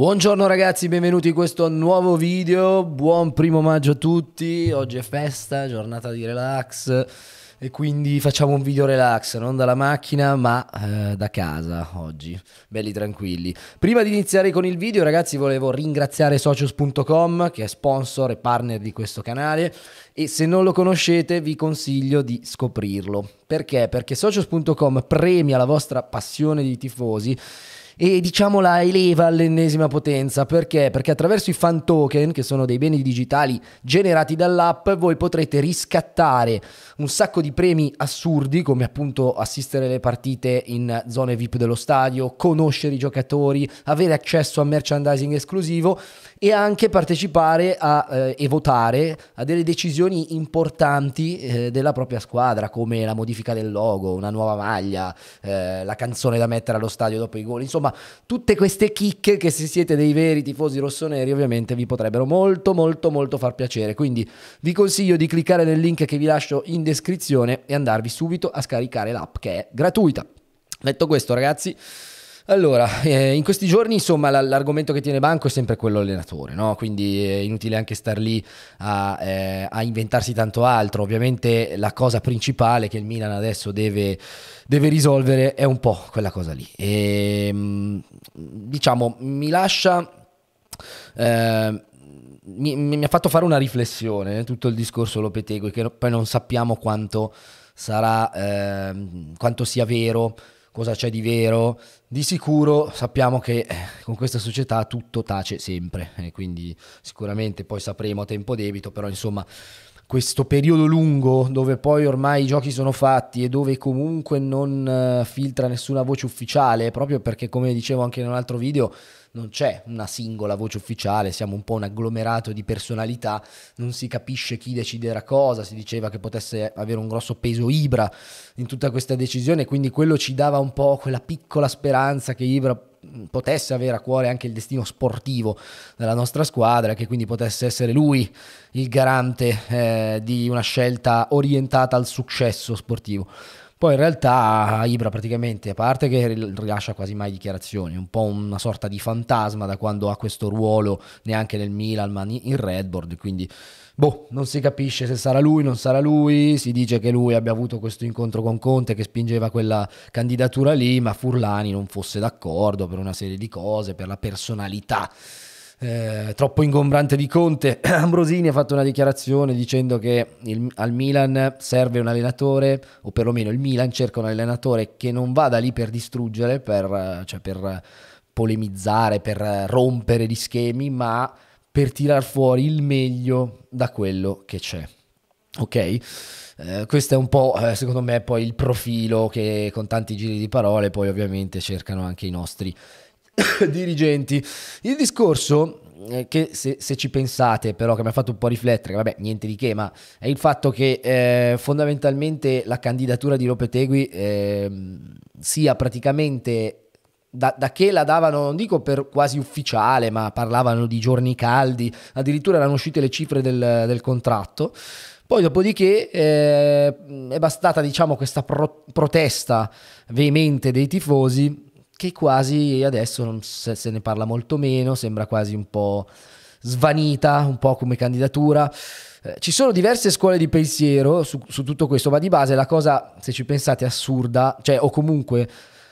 Buongiorno ragazzi, benvenuti in questo nuovo video, buon primo maggio a tutti, oggi è festa, giornata di relax e quindi facciamo un video relax, non dalla macchina ma eh, da casa oggi, belli tranquilli. Prima di iniziare con il video ragazzi volevo ringraziare socios.com che è sponsor e partner di questo canale e se non lo conoscete vi consiglio di scoprirlo. Perché? Perché socios.com premia la vostra passione di tifosi e diciamo la eleva all'ennesima potenza. Perché? Perché attraverso i fan token, che sono dei beni digitali generati dall'app, voi potrete riscattare un sacco di premi assurdi, come appunto assistere le partite in zone VIP dello stadio, conoscere i giocatori, avere accesso a merchandising esclusivo e anche partecipare a, eh, e votare a delle decisioni importanti eh, della propria squadra, come la modifica del logo, una nuova maglia, eh, la canzone da mettere allo stadio dopo i gol, insomma Insomma, tutte queste chicche che se siete dei veri tifosi rossoneri ovviamente vi potrebbero molto molto molto far piacere. Quindi vi consiglio di cliccare nel link che vi lascio in descrizione e andarvi subito a scaricare l'app che è gratuita. Detto questo ragazzi... Allora, eh, in questi giorni insomma l'argomento che tiene banco è sempre quello allenatore, no? quindi eh, è inutile anche star lì a, eh, a, inventarsi tanto altro. Ovviamente la cosa principale che il Milan adesso deve, deve risolvere è un po' quella cosa lì. E, ehm, diciamo, mi lascia... Eh, mi, mi, ha fatto fare una riflessione eh, tutto il discorso Lopetegui che poi non sappiamo quanto sarà eh, quanto sia vero cosa c'è di vero. Di sicuro sappiamo che eh, con questa società tutto tace sempre, e quindi sicuramente poi sapremo a tempo debito, però insomma questo periodo lungo dove poi ormai i giochi sono fatti e dove comunque non eh, filtra nessuna voce ufficiale, proprio perché come dicevo anche in un altro video, non c'è una singola voce ufficiale, siamo un po' un agglomerato di personalità, non si capisce chi deciderà cosa, si diceva che potesse avere un grosso peso Ibra in tutta questa decisione, quindi quello ci dava un po' quella piccola speranza che Ibra mm, potesse avere a cuore anche il destino sportivo della nostra squadra, che quindi potesse essere lui il garante eh, di una scelta orientata al successo sportivo. Poi in realtà Ibra praticamente, a parte che rilascia quasi mai dichiarazioni, un po' una sorta di fantasma da quando ha questo ruolo neanche nel Milan ma in Red Bull, quindi boh, non si capisce se sarà lui, non sarà lui, si dice che lui abbia avuto questo incontro con Conte che spingeva quella candidatura lì, ma Furlani non fosse d'accordo per una serie di cose, per la personalità eh, troppo ingombrante di Conte. Ambrosini ha fatto una dichiarazione dicendo che il, al Milan serve un allenatore, o perlomeno il Milan cerca un allenatore che non vada lì per distruggere, per, cioè per polemizzare, per rompere gli schemi, ma per tirar fuori il meglio da quello che c'è. Ok? Eh, questo è un po', eh, secondo me, poi il profilo che con tanti giri di parole poi ovviamente cercano anche i nostri dirigenti. Il discorso eh, che se, se, ci pensate però che mi ha fatto un po' riflettere, vabbè niente di che, ma è il fatto che eh, fondamentalmente la candidatura di Lopetegui eh, sia praticamente da, da, che la davano, non dico per quasi ufficiale, ma parlavano di giorni caldi, addirittura erano uscite le cifre del, del contratto. Poi dopodiché eh, è bastata diciamo questa pro protesta veemente dei tifosi che quasi adesso se, se ne parla molto meno, sembra quasi un po' svanita, un po' come candidatura. Eh, ci sono diverse scuole di pensiero su, su, tutto questo, ma di base la cosa, se ci pensate, assurda, cioè o comunque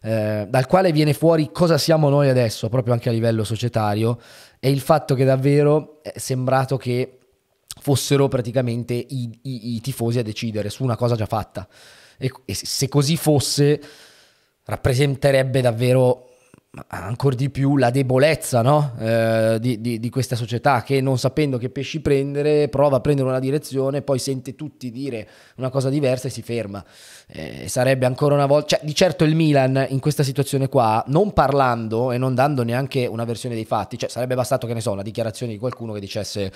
eh, dal quale viene fuori cosa siamo noi adesso, proprio anche a livello societario, è il fatto che davvero è sembrato che fossero praticamente i, i, i tifosi a decidere su una cosa già fatta. e, e se così fosse rappresenterebbe davvero ancora di più la debolezza no? eh, di, di, di, questa società che non sapendo che pesci prendere prova a prendere una direzione poi sente tutti dire una cosa diversa e si ferma eh, sarebbe ancora una volta cioè, di certo il Milan in questa situazione qua non parlando e non dando neanche una versione dei fatti cioè, sarebbe bastato che ne so una dichiarazione di qualcuno che dicesse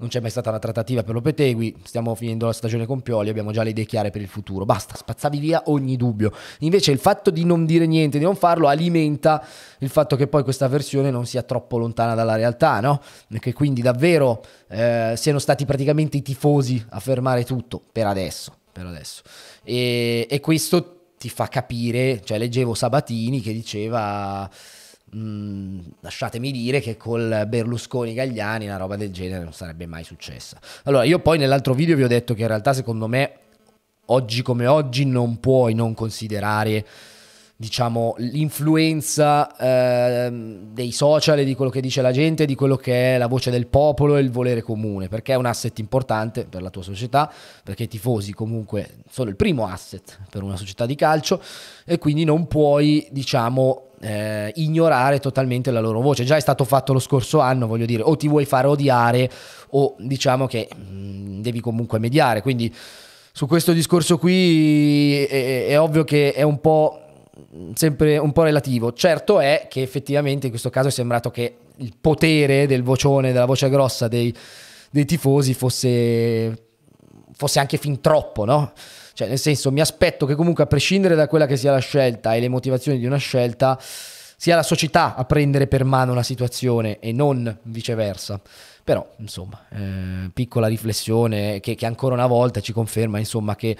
non c'è mai stata una trattativa per Lopetegui, stiamo finendo la stagione con Pioli, abbiamo già le idee chiare per il futuro, basta, spazzavi via ogni dubbio. Invece il fatto di non dire niente, di non farlo, alimenta il fatto che poi questa versione non sia troppo lontana dalla realtà, no? Che quindi davvero eh, siano stati praticamente i tifosi a fermare tutto, per adesso, per adesso. E, e questo ti fa capire, cioè leggevo Sabatini che diceva lasciatemi dire che col Berlusconi Gagliani una roba del genere non sarebbe mai successa. Allora, io poi nell'altro video vi ho detto che in realtà secondo me oggi come oggi non puoi non considerare diciamo l'influenza eh, dei social e di quello che dice la gente, di quello che è la voce del popolo e il volere comune, perché è un asset importante per la tua società, perché i tifosi comunque sono il primo asset per una società di calcio e quindi non puoi, diciamo, eh, ignorare totalmente la loro voce. Già è stato fatto lo scorso anno, voglio dire, o ti vuoi fare odiare o diciamo che mh, mm, devi comunque mediare. Quindi su questo discorso qui è, è ovvio che è un po' sempre un po' relativo. Certo è che effettivamente in questo caso è sembrato che il potere del vocione, della voce grossa dei, dei tifosi fosse fosse anche fin troppo, no? Cioè, nel senso, mi aspetto che comunque, a prescindere da quella che sia la scelta e le motivazioni di una scelta, sia la società a prendere per mano una situazione e non viceversa. Però, insomma, eh, piccola riflessione che, che, ancora una volta ci conferma, insomma, che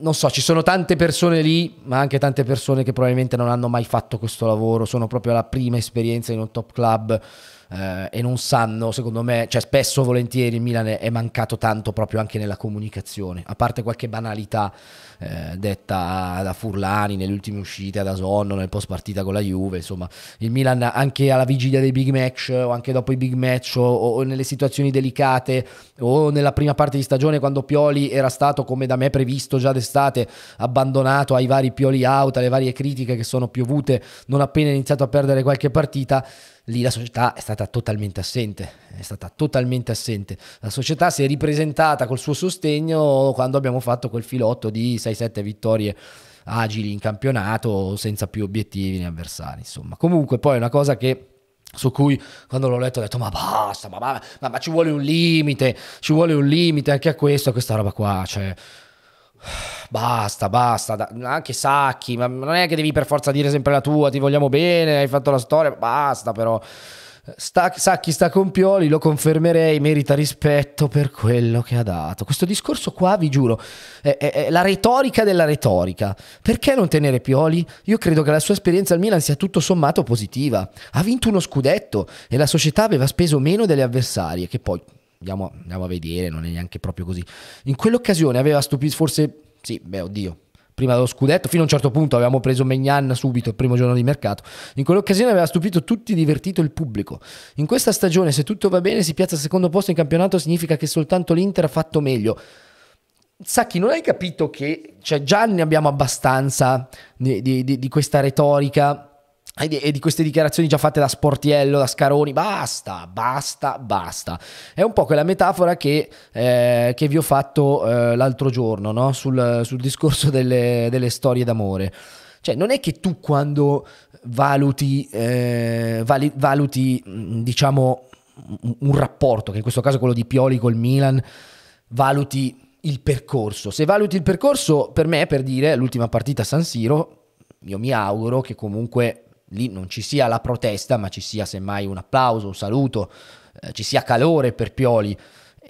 non so, ci sono tante persone lì, ma anche tante persone che probabilmente non hanno mai fatto questo lavoro, sono proprio alla prima esperienza in un top club eh, e non sanno, secondo me, cioè spesso volentieri il Milan è mancato tanto proprio anche nella comunicazione, a parte qualche banalità eh, detta da Furlani nelle ultime uscite, da Sonno, nel post partita con la Juve, insomma, il Milan anche alla vigilia dei big match o anche dopo i big match o, o nelle situazioni delicate o nella prima parte di stagione quando Pioli era stato come da me previsto già d'estate abbandonato ai vari Pioli out, alle varie critiche che sono piovute non appena iniziato a perdere qualche partita, lì la società è stata stata totalmente assente, è stata totalmente assente. La società si è ripresentata col suo sostegno quando abbiamo fatto quel filotto di 6-7 vittorie agili in campionato senza più obiettivi né avversari, insomma. Comunque poi è una cosa che su cui quando l'ho letto ho detto ma basta, ma, ma, ma, ma ci vuole un limite, ci vuole un limite anche a questo, a questa roba qua, cioè basta, basta, anche Sacchi, ma non è che devi per forza dire sempre la tua, ti vogliamo bene, hai fatto la storia, basta però. Sta, Sacchi sta con Pioli, lo confermerei, merita rispetto per quello che ha dato. Questo discorso qua, vi giuro, è, è, è la retorica della retorica. Perché non tenere Pioli? Io credo che la sua esperienza al Milan sia tutto sommato positiva. Ha vinto uno scudetto e la società aveva speso meno delle avversarie, che poi andiamo, andiamo a vedere, non è neanche proprio così. In quell'occasione aveva stupito, forse... Sì, beh, oddio, prima dello scudetto, fino a un certo punto avevamo preso Megnan subito il primo giorno di mercato. In quell'occasione aveva stupito tutti e divertito il pubblico. In questa stagione, se tutto va bene, si piazza al secondo posto in campionato, significa che soltanto l'Inter ha fatto meglio. Sacchi, non hai capito che cioè, già ne abbiamo abbastanza di, di, di, di questa retorica e di, e di queste dichiarazioni già fatte da Sportiello, da Scaroni, basta, basta, basta. È un po' quella metafora che, eh, che vi ho fatto eh, l'altro giorno no? sul, sul, discorso delle, delle storie d'amore. Cioè, non è che tu quando valuti, eh, vali, valuti mm, diciamo, un rapporto, che in questo caso è quello di Pioli col Milan, valuti il percorso. Se valuti il percorso, per me, per dire, l'ultima partita a San Siro, io mi auguro che comunque lì non ci sia la protesta, ma ci sia semmai un applauso, un saluto, eh, ci sia calore per Pioli.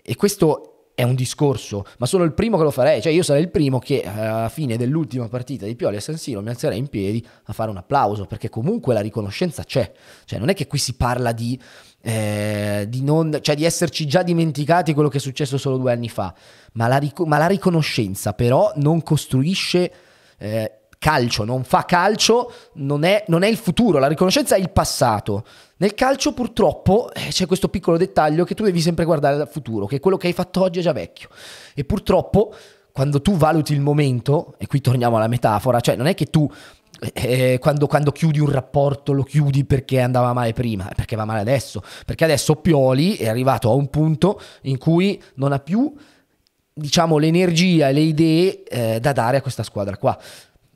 E questo è un discorso, ma sono il primo che lo farei, cioè io sarei il primo che eh, alla fine dell'ultima partita di Pioli a San Siro mi alzerei in piedi a fare un applauso, perché comunque la riconoscenza c'è, cioè non è che qui si parla di, eh, di, non, cioè di esserci già dimenticati quello che è successo solo due anni fa, ma la, ric- ma la riconoscenza però non costruisce... Eh, calcio, non fa calcio, non è, non è il futuro, la riconoscenza è il passato. Nel calcio purtroppo eh, c'è questo piccolo dettaglio che tu devi sempre guardare dal futuro, che quello che hai fatto oggi è già vecchio. E purtroppo quando tu valuti il momento, e qui torniamo alla metafora, cioè non è che tu eh, eh quando, quando, chiudi un rapporto lo chiudi perché andava male prima, eh, perché va male adesso, perché adesso Pioli è arrivato a un punto in cui non ha più diciamo l'energia e le idee eh, da dare a questa squadra qua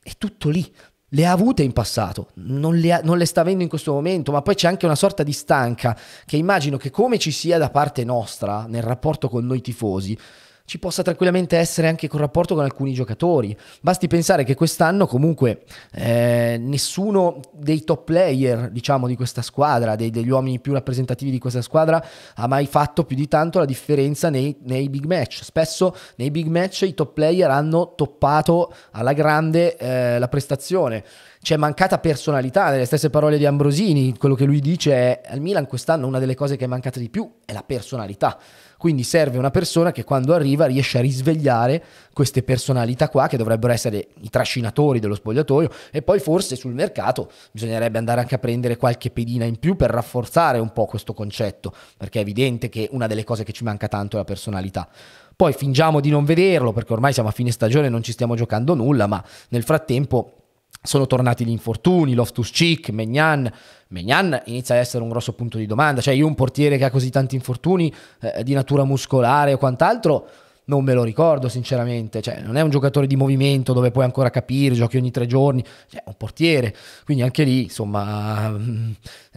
è tutto lì. Le ha avute in passato, non le, ha, non le sta avendo in questo momento, ma poi c'è anche una sorta di stanca che immagino che come ci sia da parte nostra nel rapporto con noi tifosi, ci possa tranquillamente essere anche con rapporto con alcuni giocatori. Basti pensare che quest'anno comunque eh, nessuno dei top player, diciamo, di questa squadra, dei, degli uomini più rappresentativi di questa squadra, ha mai fatto più di tanto la differenza nei, nei big match. Spesso nei big match i top player hanno toppato alla grande eh, la prestazione c'è mancata personalità, nelle stesse parole di Ambrosini, quello che lui dice è al Milan quest'anno una delle cose che è mancata di più è la personalità. Quindi serve una persona che quando arriva riesce a risvegliare queste personalità qua che dovrebbero essere i trascinatori dello spogliatoio e poi forse sul mercato bisognerebbe andare anche a prendere qualche pedina in più per rafforzare un po' questo concetto, perché è evidente che una delle cose che ci manca tanto è la personalità. Poi fingiamo di non vederlo perché ormai siamo a fine stagione e non ci stiamo giocando nulla, ma nel frattempo sono tornati gli infortuni, Loftus Cheek, Megnan. Megnan inizia ad essere un grosso punto di domanda. Cioè, io un portiere che ha così tanti infortuni eh, di natura muscolare o quant'altro. Non me lo ricordo sinceramente, cioè, non è un giocatore di movimento dove puoi ancora capire, giochi ogni tre giorni, cioè, è un portiere, quindi anche lì insomma, mm,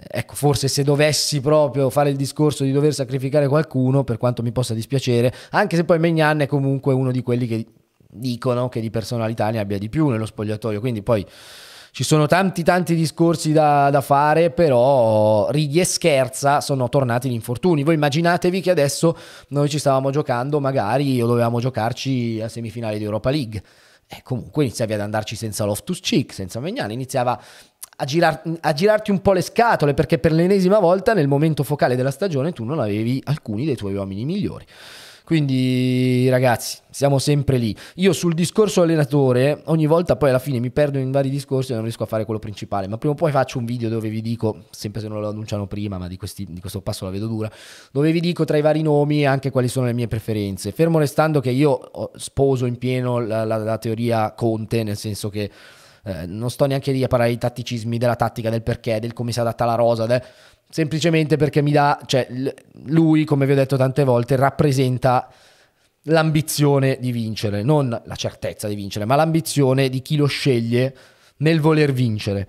ecco forse se dovessi proprio fare il discorso di dover sacrificare qualcuno, per quanto mi possa dispiacere, anche se poi Megnan è comunque uno di quelli che dicono che di personalità ne abbia di più nello spogliatoio. Quindi poi ci sono tanti tanti discorsi da, da, fare, però ridi e scherza sono tornati gli infortuni. Voi immaginatevi che adesso noi ci stavamo giocando magari o dovevamo giocarci a semifinale di Europa League. E eh, comunque iniziavi ad andarci senza Loftus Cheek, senza Magnani, iniziava a, girar, a girarti un po' le scatole perché per l'ennesima volta nel momento focale della stagione tu non avevi alcuni dei tuoi uomini migliori. Quindi ragazzi, siamo sempre lì. Io sul discorso allenatore, ogni volta poi alla fine mi perdo in vari discorsi e non riesco a fare quello principale, ma prima o poi faccio un video dove vi dico, sempre se non lo annunciano prima, ma di, questi, di questo passo la vedo dura, dove vi dico tra i vari nomi anche quali sono le mie preferenze. Fermo restando che io sposo in pieno la, la, la teoria Conte, nel senso che eh, non sto neanche lì a parlare di tatticismi, della tattica, del perché, del come si adatta la rosa, del... semplicemente perché mi dà, cioè lui, come vi ho detto tante volte, rappresenta l'ambizione di vincere, non la certezza di vincere, ma l'ambizione di chi lo sceglie nel voler vincere.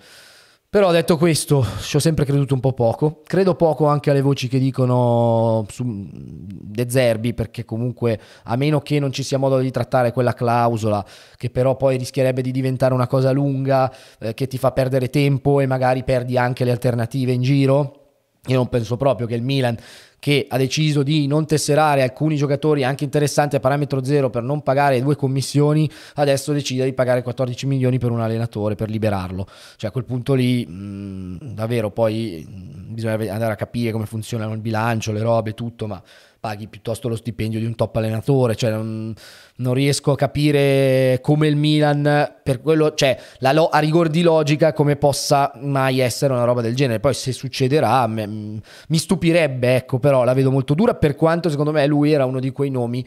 Però detto questo, ci ho sempre creduto un po' poco. Credo poco anche alle voci che dicono su mm, De Zerbi, perché comunque a meno che non ci sia modo di trattare quella clausola, che però poi rischierebbe di diventare una cosa lunga, eh, che ti fa perdere tempo e magari perdi anche le alternative in giro, io non penso proprio che il Milan, che ha deciso di non tesserare alcuni giocatori anche interessanti a parametro zero per non pagare due commissioni, adesso decida di pagare 14 milioni per un allenatore per liberarlo. Cioè a quel punto lì, mh, mm, davvero, poi bisogna andare a capire come funziona il bilancio, le robe, tutto, ma paghi piuttosto lo stipendio di un top allenatore, cioè non, non riesco a capire come il Milan, per quello, cioè lo, a rigor di logica, come possa mai essere una roba del genere. Poi se succederà mi, mi stupirebbe, ecco, però la vedo molto dura, per quanto secondo me lui era uno di quei nomi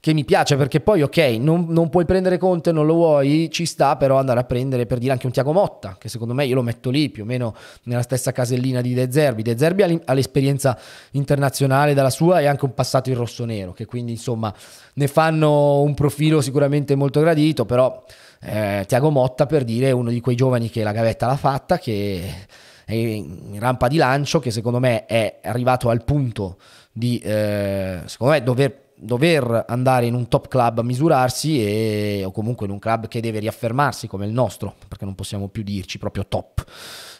che mi piace perché poi ok non, non, puoi prendere Conte non lo vuoi ci sta però andare a prendere per dire anche un Tiago Motta che secondo me io lo metto lì più o meno nella stessa casellina di De Zerbi De Zerbi ha l'esperienza internazionale dalla sua e anche un passato in rosso-nero che quindi insomma ne fanno un profilo sicuramente molto gradito però eh, Tiago Motta per dire è uno di quei giovani che la gavetta l'ha fatta che è in rampa di lancio che secondo me è arrivato al punto di eh, secondo me dover dover andare in un top club a misurarsi e, o comunque in un club che deve riaffermarsi come il nostro, perché non possiamo più dirci proprio top.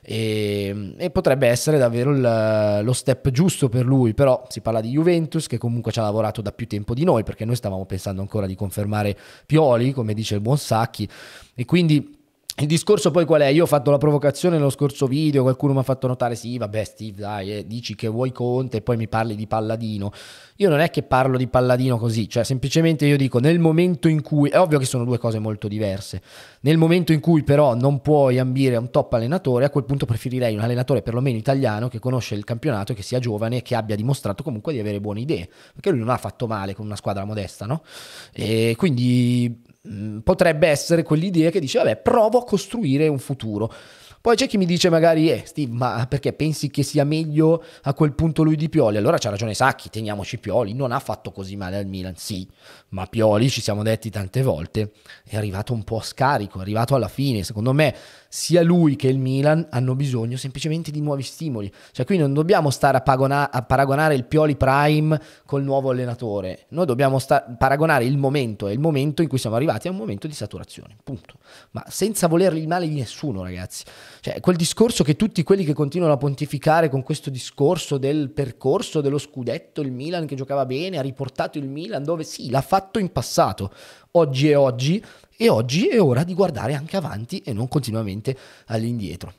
E, e potrebbe essere davvero il, lo step giusto per lui, però si parla di Juventus che comunque ci ha lavorato da più tempo di noi, perché noi stavamo pensando ancora di confermare Pioli, come dice il buon Sacchi, e quindi il discorso poi qual è? Io ho fatto la provocazione nello scorso video, qualcuno mi ha fatto notare, sì vabbè Steve dai, eh, dici che vuoi Conte e poi mi parli di Palladino. Io non è che parlo di Palladino così, cioè semplicemente io dico nel momento in cui, è ovvio che sono due cose molto diverse, nel momento in cui però non puoi ambire a un top allenatore, a quel punto preferirei un allenatore perlomeno italiano che conosce il campionato, che sia giovane e che abbia dimostrato comunque di avere buone idee, perché lui non ha fatto male con una squadra modesta, no? E quindi potrebbe essere quell'idea che dice, vabbè, provo a costruire un futuro. Poi c'è chi mi dice magari, eh Steve, ma perché pensi che sia meglio a quel punto lui di Pioli? Allora c'ha ragione Sacchi, teniamoci Pioli, non ha fatto così male al Milan, sì, ma Pioli, ci siamo detti tante volte, è arrivato un po' scarico, è arrivato alla fine, secondo me sia lui che il Milan hanno bisogno semplicemente di nuovi stimoli, cioè qui non dobbiamo stare a, pagona- a paragonare il Pioli Prime col nuovo allenatore, noi dobbiamo sta- paragonare il momento e il momento in cui siamo arrivati a un momento di saturazione, punto, ma senza il male di nessuno ragazzi. Cioè, quel discorso che tutti quelli che continuano a pontificare con questo discorso del percorso dello scudetto, il Milan che giocava bene, ha riportato il Milan dove sì, l'ha fatto in passato, oggi è oggi e oggi è ora di guardare anche avanti e non continuamente all'indietro.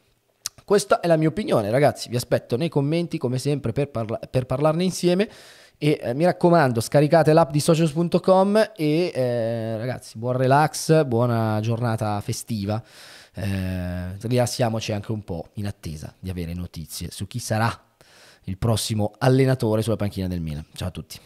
Questa è la mia opinione, ragazzi. Vi aspetto nei commenti, come sempre, per, parla- per parlarne insieme. E eh, mi raccomando, scaricate l'app di socials.com e eh, ragazzi, buon relax, buona giornata festiva eh, rilassiamoci anche un po' in attesa di avere notizie su chi sarà il prossimo allenatore sulla panchina del Milan. Ciao a tutti.